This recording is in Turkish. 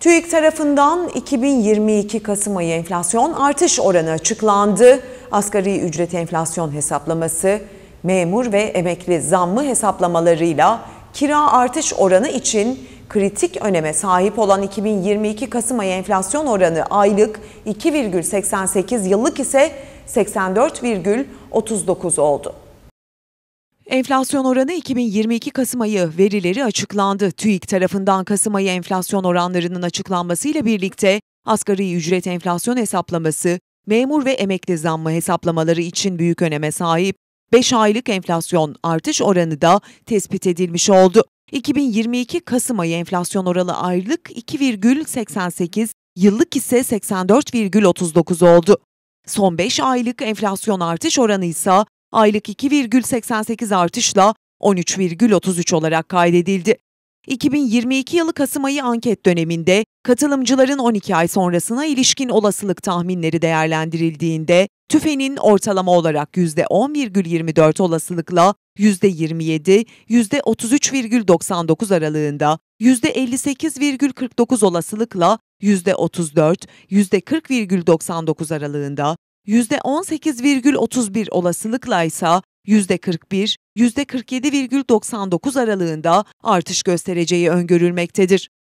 TÜİK tarafından 2022 Kasım ayı enflasyon artış oranı açıklandı. Asgari ücret enflasyon hesaplaması, memur ve emekli zammı hesaplamalarıyla kira artış oranı için kritik öneme sahip olan 2022 Kasım ayı enflasyon oranı aylık 2,88 yıllık ise 84,39 oldu. Enflasyon oranı 2022 Kasım ayı verileri açıklandı. TÜİK tarafından Kasım ayı enflasyon oranlarının açıklanmasıyla birlikte asgari ücret enflasyon hesaplaması, memur ve emekli zammı hesaplamaları için büyük öneme sahip. 5 aylık enflasyon artış oranı da tespit edilmiş oldu. 2022 Kasım ayı enflasyon oranı aylık 2,88, yıllık ise 84,39 oldu. Son 5 aylık enflasyon artış oranı ise aylık 2,88 artışla 13,33 olarak kaydedildi. 2022 yılı Kasım ayı anket döneminde katılımcıların 12 ay sonrasına ilişkin olasılık tahminleri değerlendirildiğinde TÜFE'nin ortalama olarak %10,24 olasılıkla %27, %33,99 aralığında, %58,49 olasılıkla %34, %40,99 aralığında, %18,31 olasılıkla ise %41, %47,99 aralığında artış göstereceği öngörülmektedir.